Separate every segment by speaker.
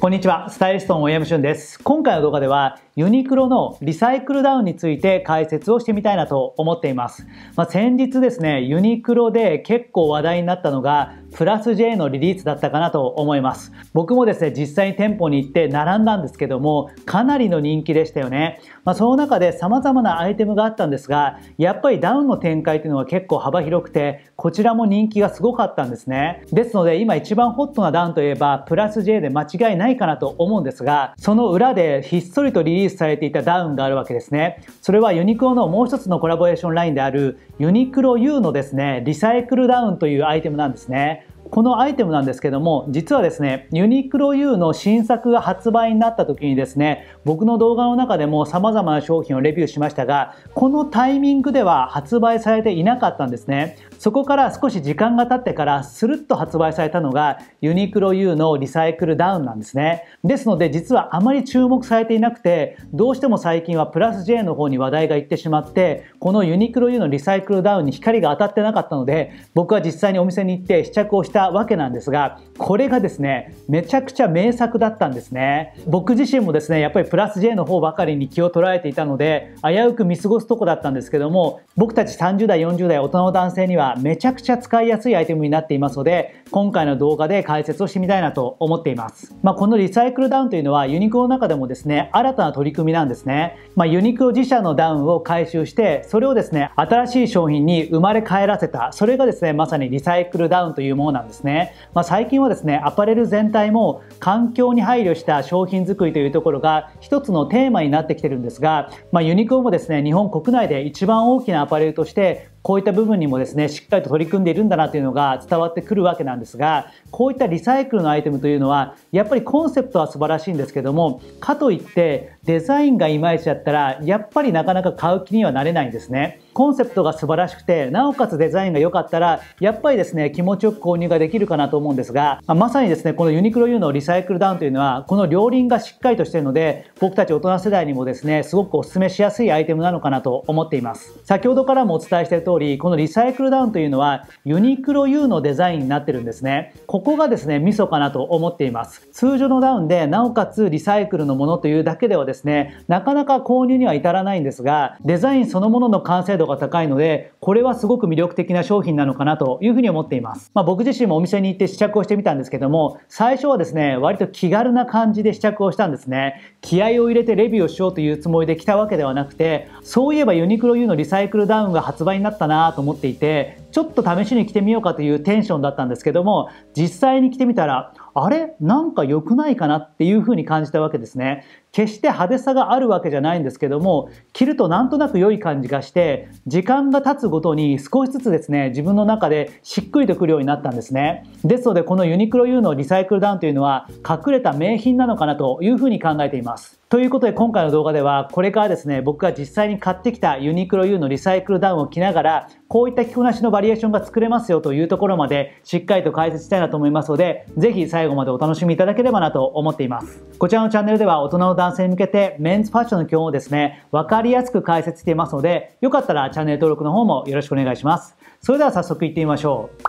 Speaker 1: こんにちは、スタイリストの大山俊です。今回の動画では、ユニクロのリサイクルダウンについて解説をしてみたいなと思っています。まあ、先日ですね、ユニクロで結構話題になったのが、プラス J のリリースだったかなと思います僕もですね実際に店舗に行って並んだんですけどもかなりの人気でしたよね、まあ、その中で様々なアイテムがあったんですがやっぱりダウンの展開っていうのは結構幅広くてこちらも人気がすごかったんですねですので今一番ホットなダウンといえばプラス J で間違いないかなと思うんですがその裏でひっそりとリリースされていたダウンがあるわけですねそれはユニクロのもう一つのコラボレーションラインであるユニクロ U のですねリサイクルダウンというアイテムなんですねこのアイテムなんですけども実はですねユニクロ U の新作が発売になった時にですね僕の動画の中でも様々な商品をレビューしましたがこのタイミングでは発売されていなかったんですねそこから少し時間が経ってからスルッと発売されたのがユニクロ U のリサイクルダウンなんですねですので実はあまり注目されていなくてどうしても最近はプラス J の方に話題がいってしまってこのユニクロ U のリサイクルダウンに光が当たってなかったので僕は実際にお店に行って試着をしてたわけなんですがこれがですねめちゃくちゃ名作だったんですね僕自身もですねやっぱりプラス J の方ばかりに気を取られていたので危うく見過ごすとこだったんですけども僕たち30代40代大人の男性にはめちゃくちゃ使いやすいアイテムになっていますので今回の動画で解説をしてみたいなと思っています、まあ、このリサイクルダウンというのはユニクロの中でもですね新たな取り組みなんですね、まあ、ユニクロ自社のダウンを回収してそれをですね新しい商品に生まれ変えらせたそれがですねまさにリサイクルダウンというものなんですんですね、まあ、最近はですねアパレル全体も環境に配慮した商品作りというところが一つのテーマになってきてるんですが、まあ、ユニクロもですね日本国内で一番大きなアパレルとしてこういった部分にもですねしっかりと取り組んでいるんだなというのが伝わってくるわけなんですがこういったリサイクルのアイテムというのはやっぱりコンセプトは素晴らしいんですけどもかといってデザインがいまいちだったらやっぱりなかなか買う気にはなれないんですね。コンセプトが素晴らしくてなおかつデザインが良かったらやっぱりですね気持ちよく購入ができるかなと思うんですがまさにですねこのユニクロ U のリサイクルダウンというのはこの両輪がしっかりとしているので僕たち大人世代にもですねすごくお勧めしやすいアイテムなのかなと思っています先ほどからもお伝えしている通通りこのリサイクルダウンというのはユニクロ U のデザインになってるんですねここがですねミソかなと思っています通常のダウンでなおかつリサイクルのものというだけではですねなかなか購入には至らないんですがデザインそのものの完成度が高いのでこれはすごく魅力的な商品なのかなというふうに思っています、まあ、僕自身もお店に行って試着をしてみたんですけども最初はですね割と気軽な感じで試着をしたんですね気合を入れてレビューをしようというつもりで来たわけではなくてそういえばユニクロ U のリサイクルダウンが発売になったかなと思っていてちょっと試しに着てみようかというテンションだったんですけども実際に着てみたらあれなんか良くないかなっていうふうに感じたわけですね。決して派手さがあるわけじゃないんですけども着るとなんとなく良い感じがして時間が経つごとに少しずつですね自分の中でしっくりとくるようになったんですねですのでこのユニクロ U のリサイクルダウンというのは隠れた名品なのかなというふうに考えていますということで今回の動画ではこれからですね僕が実際に買ってきたユニクロ U のリサイクルダウンを着ながらこういった着こなしのバリエーションが作れますよというところまでしっかりと解説したいなと思いますのでぜひ最後までお楽しみいただければなと思っていますこちらのチャンネルでは大人の男性に向けてメンズファッションの基本をですね、わかりやすく解説していますので、よかったらチャンネル登録の方もよろしくお願いします。それでは早速行ってみましょう。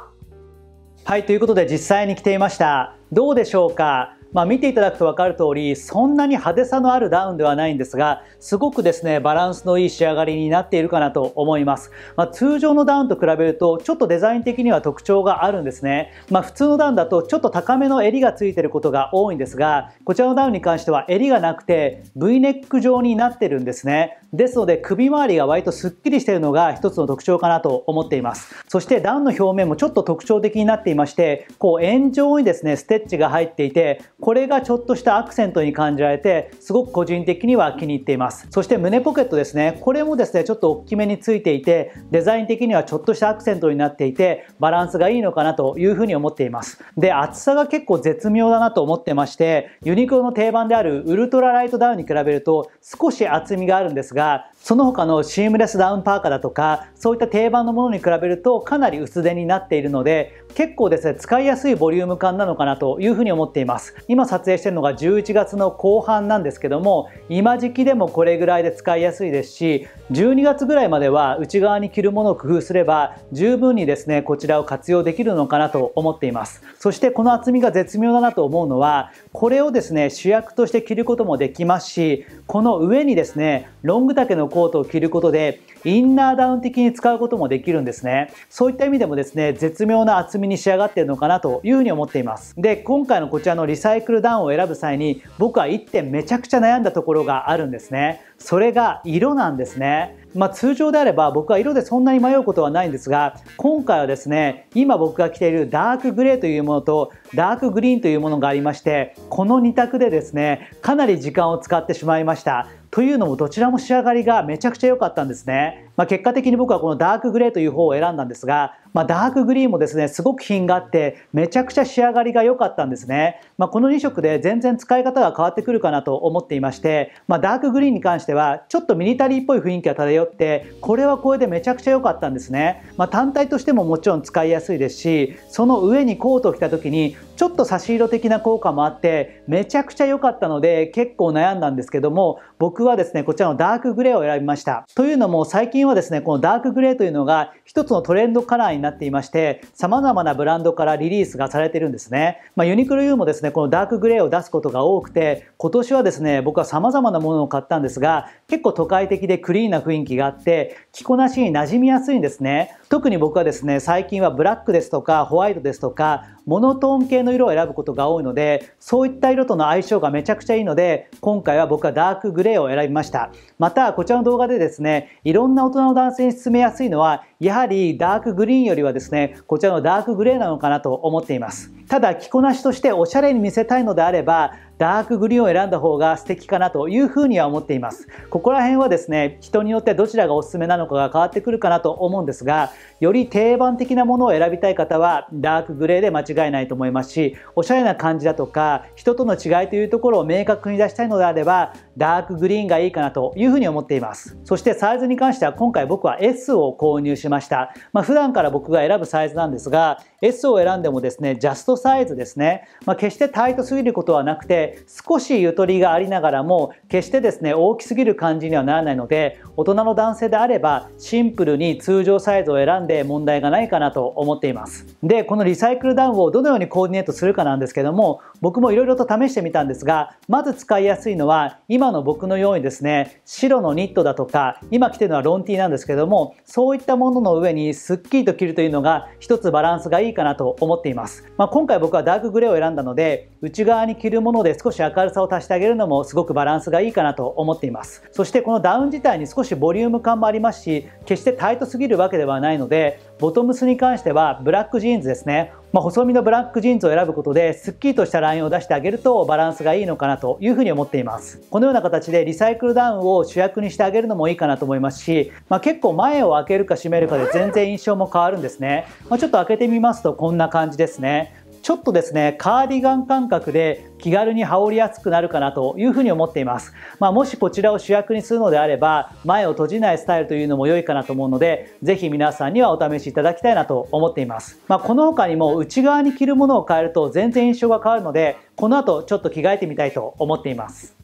Speaker 1: はい、ということで実際に着ていました。どうでしょうかまあ、見ていただくと分かる通りそんなに派手さのあるダウンではないんですがすごくですねバランスのいい仕上がりになっているかなと思います、まあ、通常のダウンと比べるとちょっとデザイン的には特徴があるんですね、まあ、普通のダウンだとちょっと高めの襟がついてることが多いんですがこちらのダウンに関しては襟がなくて V ネック状になってるんですねですので首周りが割とすっきりしているのが一つの特徴かなと思っていますそしてダウンの表面もちょっと特徴的になっていましてこう円状にですねステッチが入っていてこれがちょっとしたアクセントに感じられてすごく個人的には気に入っていますそして胸ポケットですねこれもですねちょっと大きめについていてデザイン的にはちょっとしたアクセントになっていてバランスがいいのかなというふうに思っていますで厚さが結構絶妙だなと思ってましてユニクロの定番であるウルトラライトダウンに比べると少し厚みがあるんですがその他のシームレスダウンパーカーだとか、そういった定番のものに比べるとかなり薄手になっているので、結構ですね、使いやすいボリューム感なのかなというふうに思っています。今撮影してるのが11月の後半なんですけども、今時期でもこれぐらいで使いやすいですし、12月ぐらいまでは内側に着るものを工夫すれば、十分にですね、こちらを活用できるのかなと思っています。そしてこの厚みが絶妙だなと思うのは、これをですね、主役として着ることもできますし、この上にですね、ロング丈のコートを着ることでインナーダウン的に使うこともできるんですねそういった意味でもですね絶妙な厚みに仕上がっているのかなというふうに思っていますで今回のこちらのリサイクルダウンを選ぶ際に僕は1点めちゃくちゃ悩んだところがあるんですねそれが色なんですねまあ、通常であれば僕は色でそんなに迷うことはないんですが今回はですね今僕が着ているダークグレーというものとダークグリーンというものがありましてこの2択でですねかなり時間を使ってしまいましたというのもどちらも仕上がりがめちゃくちゃ良かったんですね。まあ、結果的に僕はこのダークグレーという方を選んだんですが、まあ、ダークグリーンもですね、すごく品があって、めちゃくちゃ仕上がりが良かったんですね。まあ、この2色で全然使い方が変わってくるかなと思っていまして、まあ、ダークグリーンに関しては、ちょっとミリタリーっぽい雰囲気が漂って、これはこれでめちゃくちゃ良かったんですね。ま単体としてももちろん使いやすいですし、その上にコートを着た時に、ちょっと差し色的な効果もあってめちゃくちゃ良かったので結構悩んだんですけども僕はですねこちらのダークグレーを選びましたというのも最近はですねこのダークグレーというのが一つのトレンドカラーになっていまして様々なブランドからリリースがされてるんですね、まあ、ユニクロ U もですねこのダークグレーを出すことが多くて今年はですね僕は様々なものを買ったんですが結構都会的でクリーンな雰囲気があって着こなしに馴染みやすいんですね特に僕はですね最近はブラックですとかホワイトですとかモノトーン系の色を選ぶことが多いのでそういった色との相性がめちゃくちゃいいので今回は僕はダークグレーを選びましたまたこちらの動画でですねいろんな大人の男性に勧めやすいのはやはりダークグリーンよりはですねこちらのダークグレーなのかなと思っていますただ着こなしとしておしゃれに見せたいのであればダークグリーンを選んだ方が素敵かなというふうには思っていますここら辺はですね人によってどちらがおすすめなのかが変わってくるかなと思うんですがより定番的なものを選びたい方はダークグレーで間違いないと思いますしおしゃれな感じだとか人との違いというところを明確に出したいのであればダークグリーンがいいかなというふうに思っていますそしてサイズに関しては今回僕は S を購入しました、まあ、普段から僕が選ぶサイズなんですが S を選んでもですねジャストサイズですね、まあ、決してタイトすぎることはなくて少しゆとりがありながらも決してですね大きすぎる感じにはならないので大人の男性であればシンプルに通常サイズを選んで問題がないかなと思っていますでこのリサイクルダウンをどのようにコーディネートするかなんですけども僕もいろいろと試してみたんですがまず使いやすいのは今の僕のようにですね白のニットだとか今着てるのはロン T なんですけどもそういったものの上にすっきりと着るというのが一つバランスがいいいいかなと思っています、まあ、今回僕はダークグレーを選んだので内側に着るもので少し明るさを足してあげるのもすごくバランスがいいかなと思っていますそしてこのダウン自体に少しボリューム感もありますし決してタイトすぎるわけではないのでボトムスに関してはブラックジーンズですね、まあ、細身のブラックジーンズを選ぶことですっきりとしたラインを出してあげるとバランスがいいのかなというふうに思っていますこのような形でリサイクルダウンを主役にしてあげるのもいいかなと思いますし、まあ、結構前を開けるか閉めるかで全然印象も変わるんですね、まあ、ちょっと開けてみますとこんな感じですねちょっとですね、カーディガン感覚で気軽に羽織りやすくなるかなというふうに思っています。まあ、もしこちらを主役にするのであれば、前を閉じないスタイルというのも良いかなと思うので、ぜひ皆さんにはお試しいただきたいなと思っています。まあ、この他にも内側に着るものを変えると全然印象が変わるので、この後ちょっと着替えてみたいと思っています。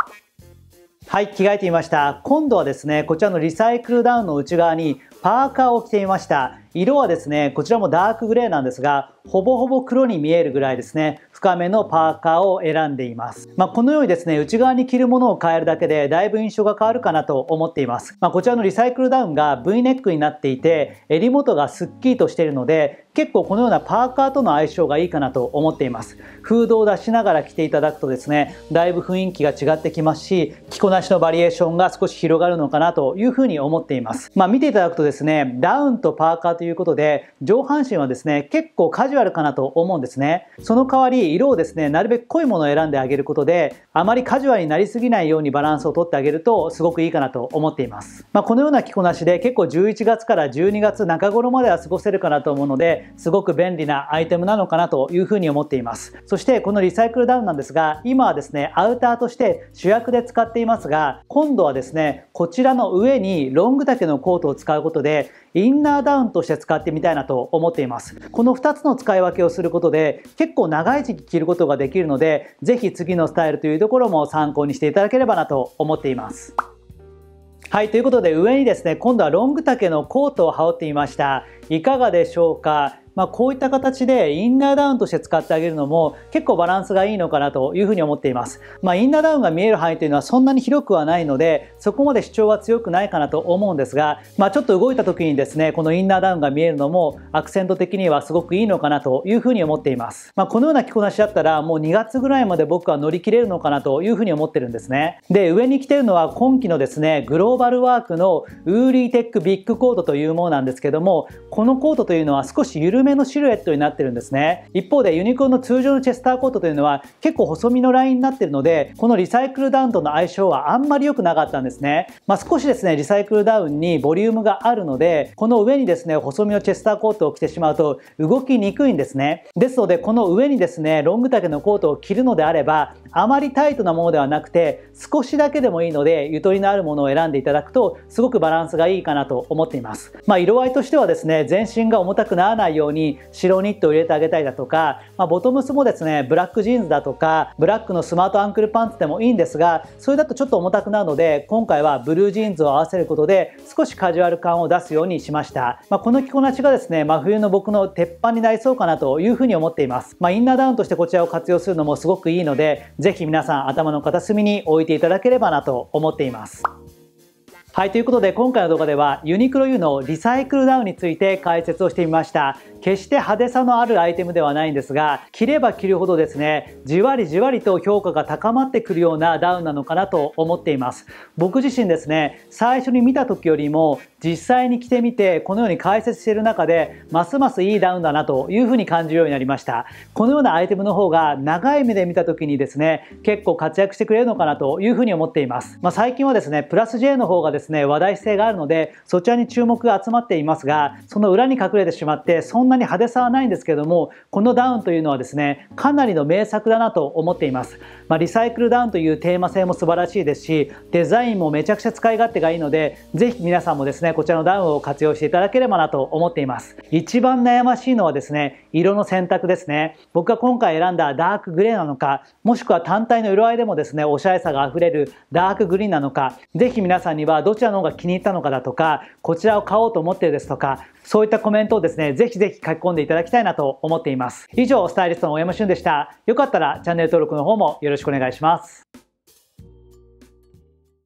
Speaker 1: はい、着替えてみました。今度はですね、こちらのリサイクルダウンの内側にパーカーを着てみました。色はですね、こちらもダークグレーなんですが、ほぼほぼ黒に見えるぐらいですね、深めのパーカーを選んでいます。まあ、このようにですね、内側に着るものを変えるだけで、だいぶ印象が変わるかなと思っています。まあ、こちらのリサイクルダウンが V ネックになっていて、襟元がスッキリとしているので、結構このようなパーカーとの相性がいいかなと思っています。フードを出しながら着ていただくとですね、だいぶ雰囲気が違ってきますし、着こなしのバリエーションが少し広がるのかなというふうに思っています。まあ、見ていただくとですね、ダウンとパーカーとということで、上半身はですね、結構カジュアルかなと思うんですね。その代わり、色をですね、なるべく濃いものを選んであげることで、あまりカジュアルになりすぎないようにバランスをとってあげると、すごくいいかなと思っています。まあ、このような着こなしで、結構11月から12月中頃までは過ごせるかなと思うので、すごく便利なアイテムなのかなというふうに思っています。そして、このリサイクルダウンなんですが、今はですね、アウターとして主役で使っていますが、今度はですね、こちらの上にロング丈のコートを使うことで、インナーダウンとして使ってみたいなと思っていますこの2つの使い分けをすることで結構長い時期着ることができるので是非次のスタイルというところも参考にしていただければなと思っていますはい、ということで上にですね、今度はロング丈のコートを羽織ってみました。いかがでしょうかまあ、こういった形でインナーダウンとして使ってあげるのも結構バランスがいいのかなというふうに思っています。まあ、インナーダウンが見える範囲というのはそんなに広くはないので、そこまで主張は強くないかなと思うんですが、まあ、ちょっと動いた時にですね、このインナーダウンが見えるのもアクセント的にはすごくいいのかなというふうに思っています。まあ、このような着こなしだったらもう2月ぐらいまで僕は乗り切れるのかなというふうに思ってるんですね。で、上に着てるのは今季のですね、グローバルワークのウーリーテックビッグコートというものなんですけども、このコートというのは少し緩めのシルエットになってるんですね一方でユニクロの通常のチェスターコートというのは結構細身のラインになってるのでこのリサイクルダウンとの相性はあんまり良くなかったんですね、まあ、少しですねリサイクルダウンにボリュームがあるのでこの上にですね細身のチェスターコートを着てしまうと動きにくいんですねですのでこの上にですねロング丈のコートを着るのであればあまりタイトなものではなくて少しだけでもいいのでゆとりのあるものを選んでいただくとすごくバランスがいいかなと思っています、まあ、色合いとしてはですね全身が重たくならないように白ニットを入れてあげたりだとか、まあ、ボトムスもですねブラックジーンズだとかブラックのスマートアンクルパンツでもいいんですがそれだとちょっと重たくなるので今回はブルージーンズを合わせることで少しカジュアル感を出すようにしました、まあ、この着こなしがですね真冬の僕の鉄板になりそうかなというふうに思っています、まインナーダウンとしてこちらを活用するのもすごくいいのでぜひ皆さん頭の片隅に置いていただければなと思っています。はい、ということで今回の動画ではユニクロ U のリサイクルダウンについて解説をしてみました。決して派手さのあるアイテムではないんですが、着れば着るほどですね、じわりじわりと評価が高まってくるようなダウンなのかなと思っています。僕自身ですね、最初に見た時よりも実際に着てみてこのように解説している中で、ますますいいダウンだなというふうに感じるようになりました。このようなアイテムの方が長い目で見た時にですね、結構活躍してくれるのかなというふうに思っています。まあ、最近はですね、プラス J の方がですねですね、話題性があるので、そちらに注目が集まっていますが、その裏に隠れてしまって、そんなに派手さはないんですけども、このダウンというのはですね、かなりの名作だなと思っています。まあ、リサイクルダウンというテーマ性も素晴らしいですし、デザインもめちゃくちゃ使い勝手がいいので、ぜひ皆さんもですね、こちらのダウンを活用していただければなと思っています。一番悩ましいのはですね、色の選択ですね。僕が今回選んだダークグレーなのか、もしくは単体の色合いでもですね、おしゃれさが溢れるダークグリーンなのか、ぜひ皆さんにはどどちらの方が気に入ったのかだとか、こちらを買おうと思ってるですとか、そういったコメントをですね、ぜひぜひ書き込んでいただきたいなと思っています。以上、スタイリストの大山俊でした。よかったらチャンネル登録の方もよろしくお願いします。